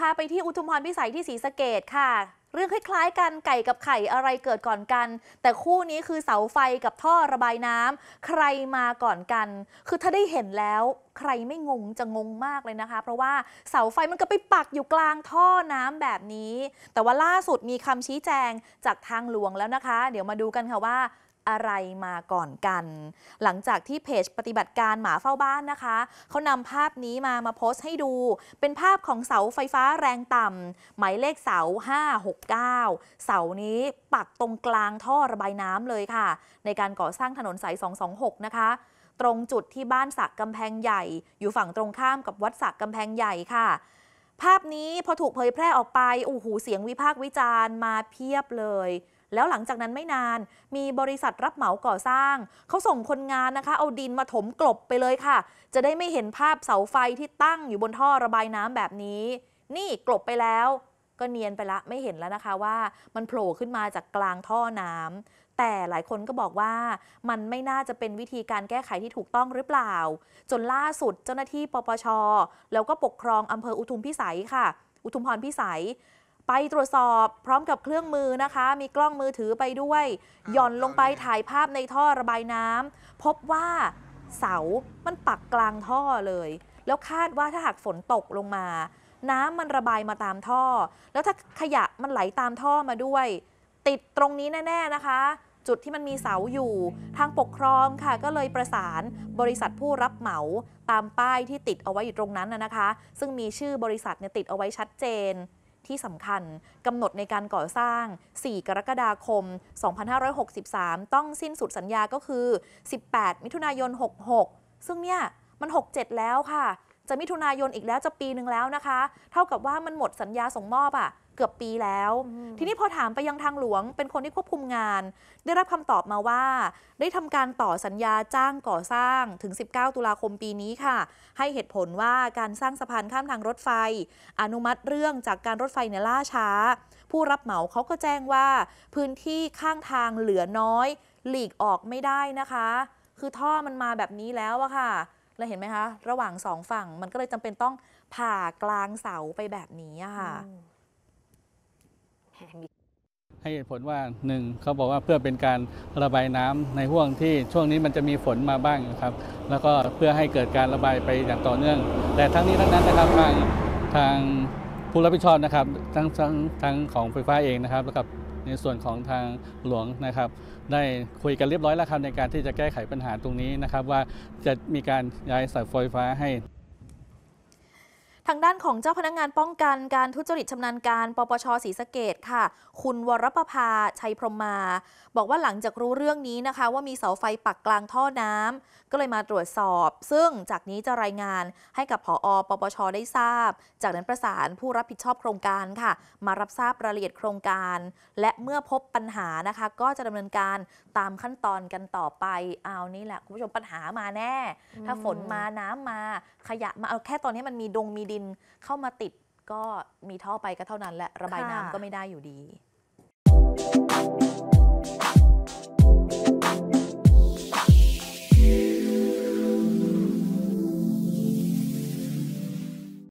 พาไปที่อุทุมพรพิสัยที่ศรีสะเกดค่ะเรื่องคล้ายๆกันไก่กับไข่อะไรเกิดก่อนกัน แต่คู่นี้คือเสาไฟกับท่อระบายน้ำใครมาก่อนกัน คือถ้าได้เห็นแล้ว ใครไม่งงจะงงมากเลยนะคะ เพราะว่าเสาไฟมันก็ไปปักอยู่กลางท่อน้ำแบบนี้ แต่ว่าล่าสุดมีคำชี้แจงจากทางหลวงแล้วนะคะ เดี๋ยวมาดูกันค่ะว่าอะไรมาก่อนกัน หลังจากที่เพจปฏิบัติการหมาเฝ้าบ้านนะคะ เขานำภาพนี้มามาโพสต์ให้ดู เป็นภาพของเสาไฟฟ้าแรงต่ำหมายเลขเสา 569 เสานี้ปักตรงกลางท่อระบายน้ำเลยค่ะ ในการก่อสร้างถนนสาย226 นะคะ ตรงจุดที่บ้านสักกำแพงใหญ่ อยู่ฝั่งตรงข้ามกับวัดสักกำแพงใหญ่ค่ะภาพนี้พอถูกเผยแพร่ออกไปโอ้โหเสียงวิพากษ์วิจารณ์มาเพียบเลย แล้วหลังจากนั้นไม่นาน มีบริษัทรับเหมาก่อสร้าง เขาส่งคนงานนะคะ เอาดินมาถมกลบไปเลยค่ะ จะได้ไม่เห็นภาพเสาไฟที่ตั้งอยู่บนท่อระบายน้ำแบบนี้ นี่กลบไปแล้วก็เนียนไปละไม่เห็นแล้วนะคะว่ามันโผล่ขึ้นมาจากกลางท่อน้ำ แต่หลายคนก็บอกว่ามันไม่น่าจะเป็นวิธีการแก้ไขที่ถูกต้องหรือเปล่า จนล่าสุดเจ้าหน้าที่ปปชแล้วก็ปกครองอำเภออุทุมพิสัยค่ะ อุทุมพรพิสัย ไปตรวจสอบพร้อมกับเครื่องมือนะคะ มีกล้องมือถือไปด้วย หย่อนลงไปถ่ายภาพในท่อระบายน้ำพบว่าเสามันปักกลางท่อเลย แล้วคาดว่าถ้าหากฝนตกลงมาน้ำมันระบายมาตามท่อ แล้วถ้าขยะมันไหลตามท่อมาด้วย ติดตรงนี้แน่ ๆนะคะ จุดที่มันมีเสาอยู่ทางปกครองค่ะ ก็เลยประสานบริษัทผู้รับเหมา ตามป้ายที่ติดเอาไว้อยู่ตรงนั้นนะคะ ซึ่งมีชื่อบริษัทเนี่ยติดเอาไว้ชัดเจน ที่สำคัญกำหนดในการก่อสร้าง 4 กรกฎาคม 2563 ต้องสิ้นสุดสัญญาก็คือ 18 มิถุนายน 66 ซึ่งเนี่ยมัน 67 แล้วค่ะจะมิถุนายนอีกแล้วจะปีหนึ่งแล้วนะคะ เท่ากับว่ามันหมดสัญญาส่งมอบอะ่ะเกือบปีแล้ว ทีนี้พอถามไปยังทางหลวงเป็นคนที่ควบคุมงาน ได้รับคำตอบมาว่า ได้ทำการต่อสัญญาจ้างก่อสร้างถึง 19 ตุลาคมปีนี้ค่ะ ให้เหตุผลว่าการสร้างสะพานข้ามทางรถไฟ อนุมัติเรื่องจากการรถไฟเนล่าช้า ผู้รับเหมาเขาก็แจ้งว่า พื้นที่ข้างทางเหลือน้อย หลีกออกไม่ได้นะคะ คือท่อมันมาแบบนี้แล้วอะค่ะเราเห็นไหมคะระหว่างสองฝั่งมันก็เลยจำเป็นต้องผ่ากลางเสาไปแบบนี้ค่ะ ให้เหตุผลว่าหนึ่งเขาบอกว่าเพื่อเป็นการระบายน้ำในห่วงที่ช่วงนี้มันจะมีฝนมาบ้างนะครับ แล้วก็เพื่อให้เกิดการระบายไปอย่างต่อเนื่อง แต่ทั้งนี้ทั้งนั้นนะครับทางทางผู้รับผิดชอบนะครับทั้งทั้งทั้งของไฟฟ้าเองนะครับแล้วกับในส่วนของทางหลวงนะครับได้คุยกันเรียบร้อยแล้วครับ ในการที่จะแก้ไขปัญหาตรงนี้นะครับ ว่าจะมีการย้ายสายไฟฟ้าให้ทางด้านของเจ้าพนักงงานป้องกันการทุจริตชำนาญการปปชศรีสะเกดค่ะ คุณวรประภาชัยพรมมา บอกว่าหลังจากรู้เรื่องนี้นะคะ ว่ามีเสาไฟปักกลางท่อน้ำก็เลยมาตรวจสอบ ซึ่งจากนี้จะรายงานให้กับผออปปชได้ทราบ จากนั้นประสานผู้รับผิดชอบโครงการค่ะ มารับทราบรายละเอียดโครงการ และเมื่อพบปัญหานะคะ ก็จะดำเนินการตามขั้นตอนกันต่อไปเอานี่แหละคุณผู้ชมปัญหามาแน่ถ้าฝนมาน้ำมาขยะมาเอาแค่ตอนนี้มันมีดงมีดิินเข้ามาติดก็มีท่อไปก็เท่านั้นแหละระบายน้ำก็ไม่ได้อยู่ดี